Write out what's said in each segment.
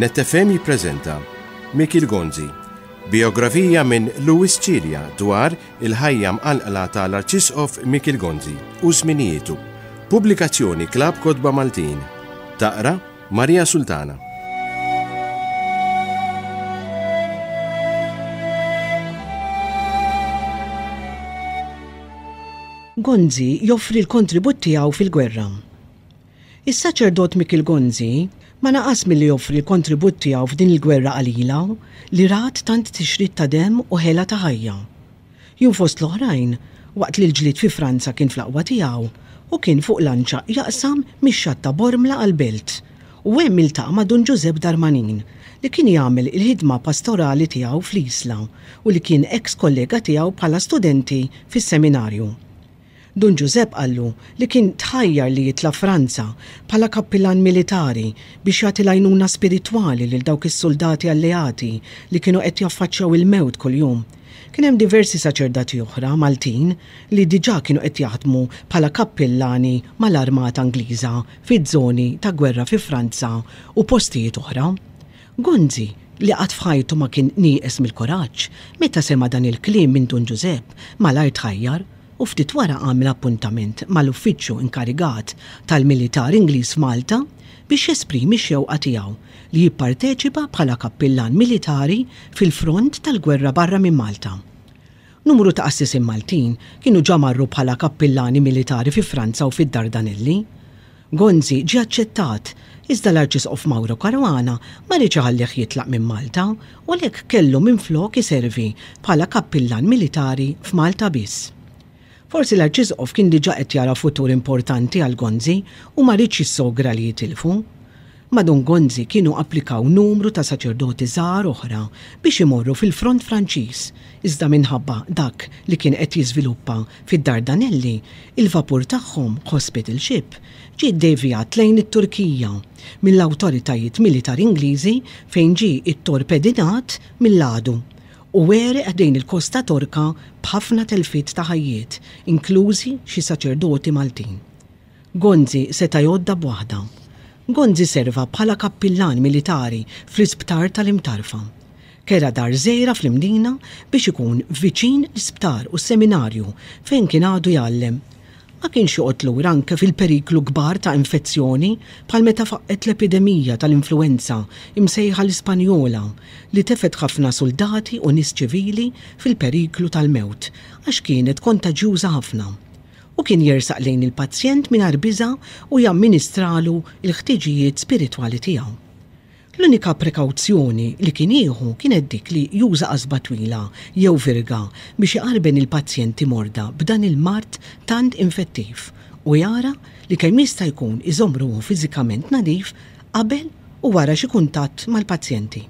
Nettefem jiprezenta Mikil Gonzi, biografija minn Louis Cilia dwar il-ħajja mqalqla tal-Arċisqof Mikil Gonzi u zminijietu. Pubblikazzjoni Klab Kodba Maltin. Taqra Marija Sultana. Gonzi joffri l-kontribut tiegħu fil-gwerra. Is-saċerdot Mikil Gonzi Ma naqas milli joffri l-kontribut tiegħu f'din il-gwerra qalila li rat tant tixrid ta' dem u ħela ta' ħajja. Jum fost l-oħrajn, waqt li l-ġlid fi Franza kien fl-aqwa tiegħu u kien fuq lanċa jaqsam mix ta' bormla għal-belt u hemm il ma' Don Giuseppe Darmanin li kien jagħmel il-ħidma pastorali tiegħu fl-Isla u li kien eks kollega tiegħu bħala studenti fis-seminarju. Dun Giuseppe għallu li kien tħajjar li jitla Franza bħala kappilan militari biex jagħti lajnuna spirituali lil dawk is-soldati alleati li kienu qed jaffaċċjaw il-mewt kuljum. Kien hemm diversi saċerdati oħra Maltin li diġà kienu qed jaħdmu bħala kappillani mal-Armata Angliża fiż-żoni ta' gwerra fi Franza u postijiet oħra. Gonzi li għad fħajtu ma kien nieqes mill-koraġġ meta sema dan il-klim minn Dun Giuseppe mal-art ħajjar u ftit wara għamil appuntament mal-uffiċċju inkarigat tal-militar Ingliż Malta biex esprimi xewqa tiegħu li jipparteċipa bħala kappillan militari fil-front tal-gwerra barra minn Malta. Numru ta' assisin Maltin kienu ġa marru bħala kappillani militari fi Franza u fid-Dardanelli. Gonzi ġi aċċettat iżda l-Arċisqof Mauro Karwana ma riċaħallih jitlaq minn Malta u lek kellu minn flok iservi bħala kappillan militari f'Malta biss. Forsi l-Arċisqof kien diġa qed jara futur importanti għal Gonzi u ma rridx jissogra li jitilfu. Madun Gonzi kienu applikaw numru ta' saċerdoti żgħar oħra biex imorru fil-front Franċiż iżda minħabba dak li kien qed jiżviluppa fid-Dardanelli, il-vapur tagħhom hospital ship ġie ddevjat lejn it-Turkija mill-awtoritajiet militar Ingliżi fejn ġie it-torpedinat mill-għadu u weri għadejn il-Kosta Torka bħafna telfit ta' ħajjiet, inklużi xi saċerdoti Maltin. Gonzi seta' jodda bwahda. Gonzi serva bħala kappillan militari fl-isptar tal-imtarfa. Kera dar zejra fl-imdina biex ikun viċin l-isptar u seminarju fejn kien għadu jallem ma kienx joqtlu anke fil-periklu kbar ta' infezzjoni pal meta faqqet l-epidemija tal-influenza imsejħa l-Ispanjola li tefet ħafna soldati u nis ċivili fil-periklu tal-mewt għax kienet kontaġjuża ħafna. U kien jersaq lejn il-pazjent minn biża u jamministralu il-ħtiġijiet spiritwali tiegħu. L-unika prekawzjoni li kien ieħu kienet dik li juża qasba twila jew virga biex jaqarben il-pazjenti morda b'dan il-mart tant infettiv u jara li kemm jista' jkun iżomruhu fiżikament nadif qabel u wara xi kuntatt mal-pazjenti.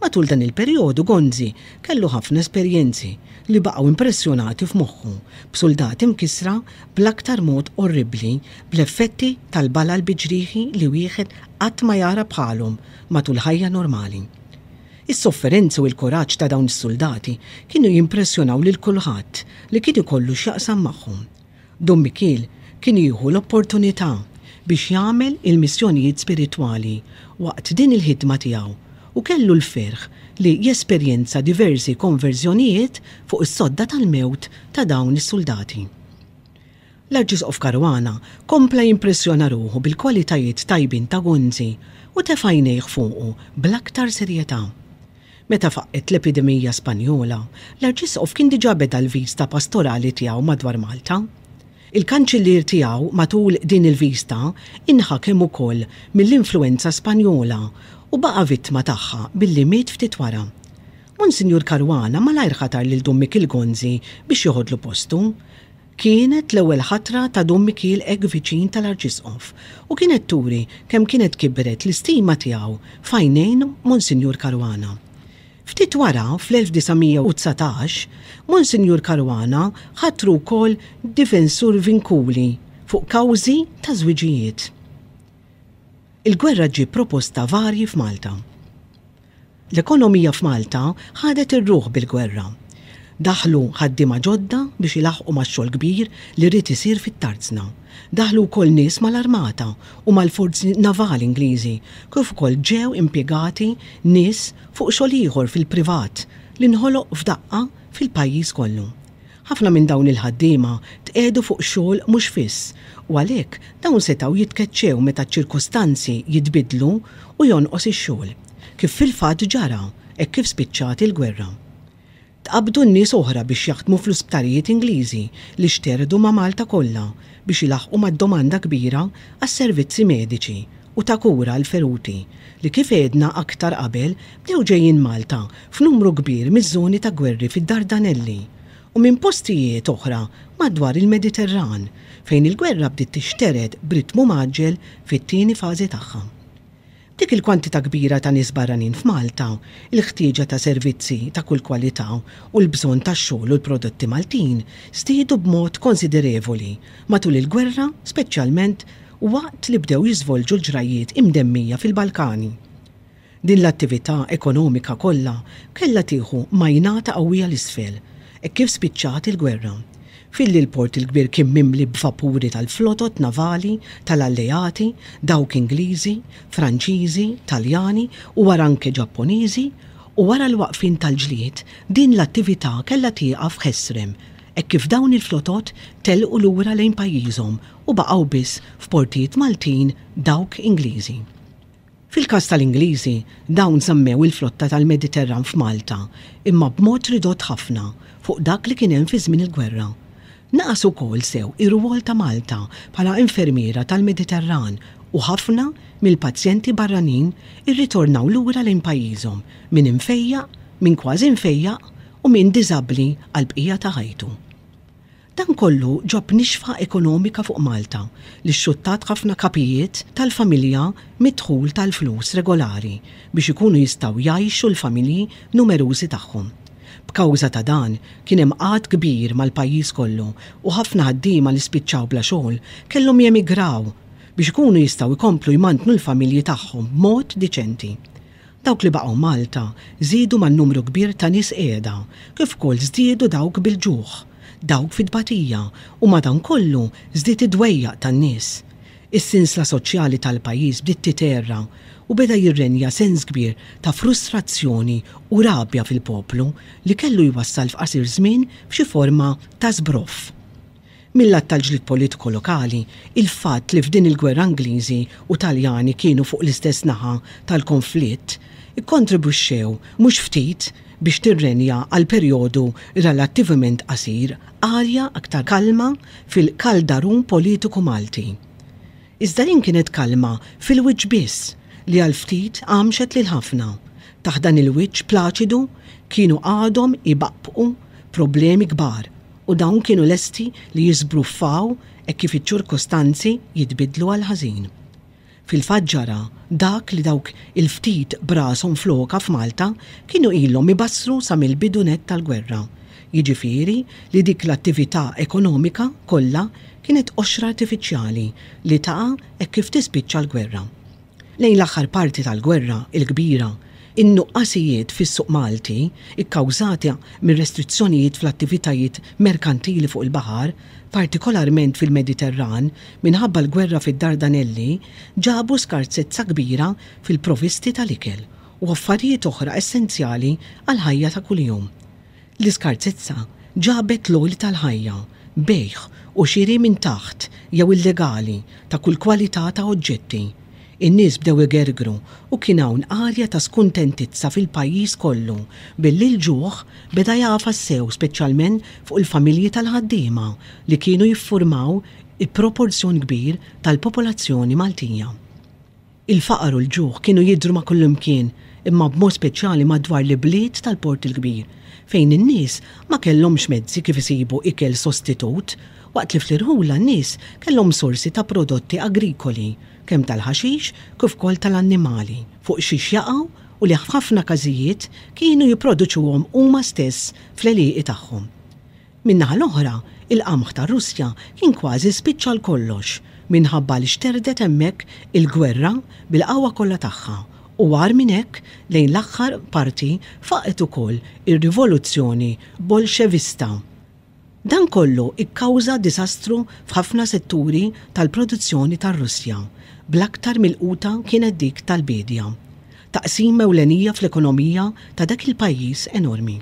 Matul dan il-perjodu Gonzi kellu ħafna esperjenzi li baqgħu impressjonati f'moħħu b'suldati mkisra bl-aktar mod orribli bl-effetti tal-bala l-biġriħi li wieħed qatt ma jara bħalhom matul ħajja normali. Is-sofferenza u l-koraġġ ta' dawn is-soldati kienu jimpressjonaw lil kulħadd li kien ikollu x'jaqsam magħhom. Dom Mikil kien jieħu l-opportunità biex jagħmel il-missjonijiet spiritwali waqt din il-ħidma tiegħu u kellu l-ferħ li jesperjenza diversi konverżjonijiet fuq is-sodda tal-mewt ta' dawn is-soldati. L-Arġisqof Karwana kompla jimpressjona ruħu bil-kwalitajiet tajbin ta' Gunzi u tefajnejh fuqu bl-aktar serjetà. Meta faqqet l-epidemija Spanjola, l of kien diġa beda l-vista pastorali tiegħu madwar Malta. il kanċillir tiegħu matul din il-vista inħakem ukoll mill-influenza Spanjola u baqa vittma tagħha billi miet ftit wara. Monsinjur Karwana ma lajr ħatar lil Dum Mikil Gonzi biex joħodlu postu. Kienet l-ewwel ħatra ta' Dum Mikil ek viċin tal-Arġisqof u kienet turi kemm kienet kibret l-istima tiegħu fajnejn Monsinjur Karwana. Ftit wara fl-1919, Monsinjur Karwana ħatru kol difensur vinkuli fuq kawzi ta' zwiġijiet il-gwerra ġi proposta varji f'Malta. L-ekonomija f'Malta ħadet ir-ruħ bil-gwerra. Daħlu ħaddima ġodda biex ilaħqu ma' xogħol kbir li rrid isir fit-tarzna. Daħlu wkoll nies mal-armata u mal-forzi navali Ingliżi kif ukoll ġew impjegati nies fuq xogħol ieħor fil-privat li nħoloq f'daqqa fil-pajjiż kollu ħafna minn dawn il-ħaddiema t'edu fuq xogħol mhux fiss u għalhekk dawn setgħu jitkeċċew meta ċ-ċirkostanzi jitbidlu u jonqos ix-xogħol. Kif fil-fatt ġara e kif spiċċat il-gwerra. Tqabdu n-nies oħra biex jaħdmu fl-isptarijiet Ingliżi li xterdu ma' Malta kollha biex ilaħqu mad-domanda kbira għas-servizzi mediċi u ta' kura l-feruti li kif edna aktar qabel bdew ġejjin Malta f'numru kbir miż-żoni ta' gwerri fid-Dardanelli u minn postijiet oħra madwar il-Mediterran fejn il-gwerra bdiet tixtered b'ritmu maġġel fit-tieni fażi tagħha. Dik il-kwantità kbira ta' nies barranin f'Malta, il-ħtieġa ta' servizzi ta' kull kwalità u l-bżonn ta' xogħol u l-prodotti Maltin stiedu b'mod konsiderevoli matul il-gwerra speċjalment waqt li bdew jiżvolġu l-ġrajiet imdemmija fil-Balkani. Din l-attività ekonomika kollha kellha tieħu majnata qawwija l-isfel e kif spiċċat il-gwerra. Filli l-port il-kbir kien mimli b'vapuri tal-flotot navali, tal-alleati, dawk Ingliżi, Franċiżi, Taljani u wara anke Ġapponiżi u wara l-waqfin tal-ġlied din l-attività kellha tieqa f'ħesrem e kif dawn il-flotot telqu lura lejn pajjiżhom u baqgħu biss f'portijiet Maltin dawk Ingliżi. Fil-kas tal-Ingliżi, dawn sammew il-flotta tal-Mediterran f'Malta, imma b'mod ridott ħafna fuq dak li kien hemm fi żmien il-gwerra. Naqas ukoll sew ir-rwol ta' Malta bħala infermiera tal-Mediterran u ħafna mill-pazjenti barranin irritornaw lura lejn pajjiżhom minn infejjaq, minn kważi infejjaq u minn diżabli għal bqija ta' ħajtu. Dan kollu ġob nixfa ekonomika fuq Malta li xuttat ħafna kapijiet tal-familja mitħul tal-flus regolari biex ikunu jistaw jajxu l-familji numerużi tagħhom. B'kawża ta' dan kien hemm qad kbir mal-pajjiż kollu u ħafna ħaddiema li spiċċaw bla xogħol kellhom jemigraw biex ikunu jistaw ikomplu jmantnu l-familji tagħhom mod diċenti dawk li baqgħu Malta żiedu man numru kbir ta' nies qiegħda kif ukoll żdiedu dawk bil-ġuħ dawk fid-batija u madan kollu zdit id-dwejja tan-nies. Is-sinsla soċjali tal-pajjiż bdiet titerra u beda jirrenja sens kbir ta' frustrazzjoni u rabja fil-poplu li kellu jwassal f'qasir żmien f'xi forma ta' zbrof. mill-att tal-ġlid politiku lokali, il-fatt li f'din il-gwerra Angliżi u Taljani kienu fuq l-istess naħa tal-konflitt, ikkontribuxxew mhux ftit biex tirrenja għal perjodu relattivament qasir għalja aktar kalma fil-kaldarun politiku Malti. Iżda jien kienet kalma fil-wiċ biss li għal ftit għamxet lil ħafna. Taħdan il-wiċ plaċidu kienu għadhom ibaqqu problemi kbar u dawn kienu lesti li jizbruffaw e kif iċ-ċirkostanzi jitbidlu għal ħażin. Fil-faġġara, dak li dawk il-ftit brasom floka f'Malta kienu ilhom ibassru sa mill-bidunet tal-gwerra. Jiġifieri li dik l-attività ekonomika kollha kienet oxra artifiċjali li taqa' hekk kif tispiċċa l-gwerra. Lejn l-aħħar parti tal-gwerra, il-kbira, il kbira in-nuqqasijiet fis-suq Malti ikkawżati minn restrizzjonijiet fl-attivitajiet merkantili fuq il-baħar, partikolarment fil-Mediterran minħabba l-gwerra fid-Dardanelli, ġabu skarsezza kbira fil-provisti tal-ikel u affarijiet oħra essenzjali għal ħajja ta' kuljum. L-iskarzizza ġabet l għol tal-ħajja, bejħ u xiri minn taħt jew illegali ta' kull kwalità ta' oġġetti in-nies bdew igergru u kien hawn arja ta' skuntentizza fil-pajjiż kollu billi l-ġuħ beda jafa sew speċjalment fuq il-familji tal-ħaddiema li kienu jiffurmaw il-proporzjon kbir tal-popolazzjoni Maltija. Il-faqar u l-ġuħ kienu jidru ma' kullimkien imma b'mod speċjali madwar li bliet tal-port il-kbir fejn in-nies ma kellhomx mezzi kif isibu ikel sostitut waqt li fl-irħula n-nies kellhom sorsi ta' prodotti agrikoli, kemm tal-ħaxix kif ukoll tal-annimali, fuq xiex jaqgħu u li ħafna każijiet kienu jipproduċuhom huma stess fl-eliqi tagħhom. Minnaħa l-oħra, il-qamħ ta' Russja kien kważi spiċċa l-kollox minħabba li xterdet hemmhekk il-gwerra bil-qawwa kollha tagħha u għar minnek lejn l-axħar parti faqet ukoll ir-rivoluzzjoni bolxevista Dan kollu ikkawza disastru f'ħafna setturi tal-produzzjoni tar-Russja, bl-aktar mill-quta kienet dik tal-bedja. Taqsim ewlenija fl-ekonomija ta' dak il-pajjiż enormi.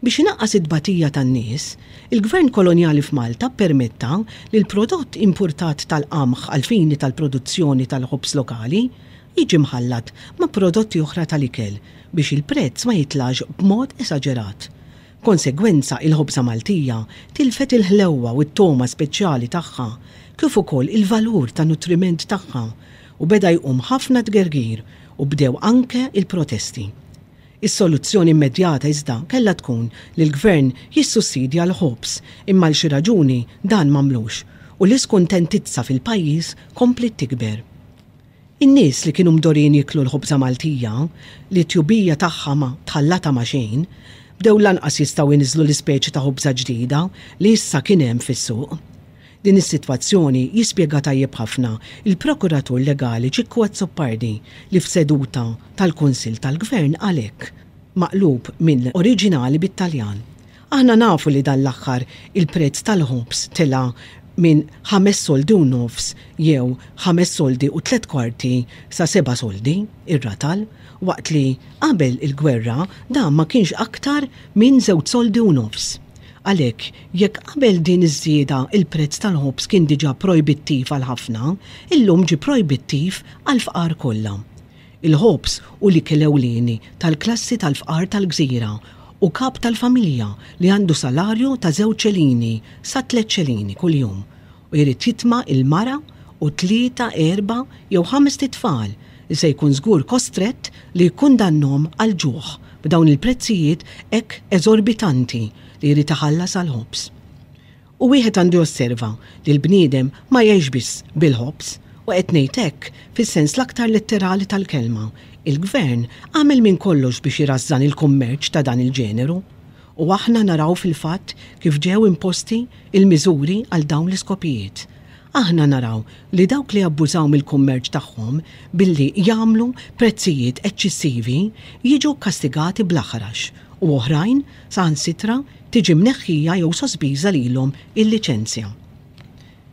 Biex inaqqas id-batija tan-nies, il-Gvern kolonjali f'Malta permetta li l-prodott importat tal-qamħ għal-fini tal-produzzjoni tal-ħobs lokali jiġi mħallat ma' prodotti oħra tal-ikel biex il-prezz ma jitlax b'mod esaġerat Konsegwenza il-ħobsa Maltija tilfet il-ħlewwa u t-toma speċjali tagħha kif ukoll il-valur ta' nutriment tagħha u beda jqum ħafna tgergir u bdew anke il-protesti. Is-soluzzjoni immedjata iżda kellha tkun li l-gvern jissussidja l-ħobs imma l xi raġuni dan mamlux u l-iskuntentizza fil-pajjiż kompli tikber. In-nies li kienu mdorin jiklu l-ħobza Maltija, li tjubija tagħha ma tħallata ma xejn, bdew lanqas jistgħu jniżlu l-ispeċi ta' ħobza ġdida li issa kien hemm fis-suq. Din is-sitwazzjoni jispjega tajjeb ħafna il-Prokuratur Legali Ċikku Azzoppardi li f'seduta tal-Kunsil tal-Gvern għalhekk maqlub minn oriġinali bit-Taljan. Aħna nafu li dan l aħħar il-prezz tal-ħobs tela minn 5 soldi u nofs jew 5 soldi u 3 kwarti sa 7 soldi ir-ratal waqt li qabel il-gwerra dan ma kienx aktar minn 2 soldi u nofs. Għalek, jekk qabel din iż-żieda il-prezz tal-ħobs kien diġa projbittiv għal ħafna, illum ġi projbittiv għal fqar kollha. Il-ħobs u li kelewlini tal-klassi tal-fqar tal-gżira u kap tal-familja li għandu salarju ta' zew ċelini sa' tlet ċelini kull-jum u jrid jitma il-mara u tlieta erba jew ħames li se jkun żgur kostret li jkun dannom għal ġuħ b'dawn il-prezzijiet ek eżorbitanti li jrid taħallas għal ħobs. U wieħed għandu osserva li l-bniedem ma jgħix biss bil-ħobs u qed ngħid hekk fis-sens l-aktar letterali tal-kelma il-gvern għamel minn kollox biex jirazzan il-kummerċ ta' dan il-ġeneru u aħna naraw fil-fatt kif ġew imposti il-miżuri għal dawn l-iskopijiet aħna naraw li dawk li abbużaw mill-kummerċ tagħhom billi jagħmlu prezzijiet eċċessivi jiġu kastigati bl-aħrax u oħrajn sa' sitra tiġi mneħħija jew sospiża lilhom il-liċenzja.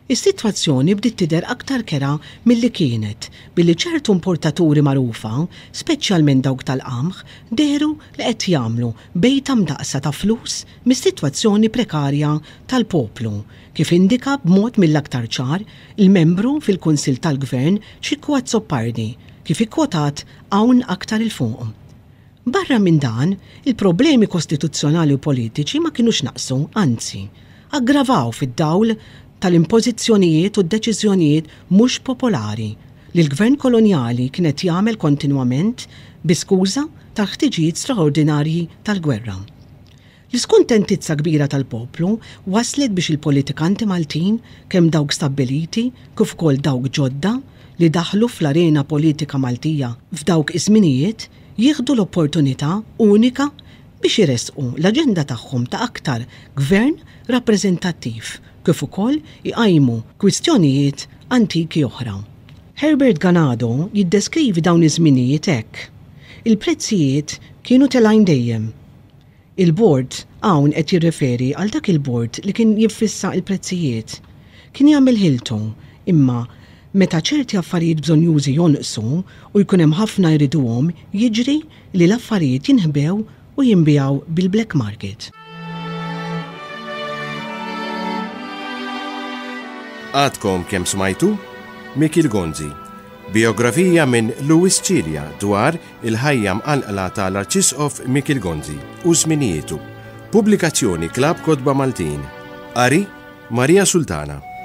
Is-sitwazzjoni bdiet tidher aktar kera milli kienet billi ċertu importaturi magħrufa, speċjalment dawk tal-qamħ, deru li qed jagħmlu bejta mdaqsa ta' flus mis-sitwazzjoni prekarja tal-poplu, kif indika b'mod mill-aktar ċar il-membru fil-Kunsil tal-Gvern Ċikku Zoppardi kif ikkwotat hawn aktar il-fuq. Barra minn dan, il-problemi kostituzzjonali u politiċi ma kienux naqsu, anzi, aggravaw fid-dawl tal-impożizzjonijiet u d-deċiżjonijiet mhux popolari li l-gvern koloniali kienet jagħmel kontinwament bi skuża ta' ħtiġijiet straordinarji tal-gwerra. L-iskuntentizza kbira tal-poplu waslet biex il-politikanti Maltin kemm dawk stabiliti kif ukoll dawk ġodda li daħlu fl-arena politika Maltija f'dawk iż-żminijiet jieħdu l-opportunità unika biex jiresqu l-aġenda tagħhom ta' aktar gvern rappreżentattiv kif ukoll iqajmu kwistjonijiet antiki oħra. Herbert Ganado jiddeskrivi dawn iż-żminijiet hekk. Il-prezzijiet kienu telajn dejjem. Il-bord hawn qed jirreferi għal dak il-bord li kien jiffissa il-prezzijiet. Kien jagħmel ħiltu imma meta ċerti affarijiet bżon jużi jonqsu u jkun hemm ħafna jriduhom, jiġri li l-affarijiet jinħbew u jinbijaw bil-black market. Għadkom kem smajtu? Mikil Gonzi. Biografija minn Louis Cilia dwar il-ħajja mqalqla tal-Arċisqof Mikil Gonzi u zminijietu. Pubblikazzjoni Klab Kodba Maltin. Ari Maria Sultana.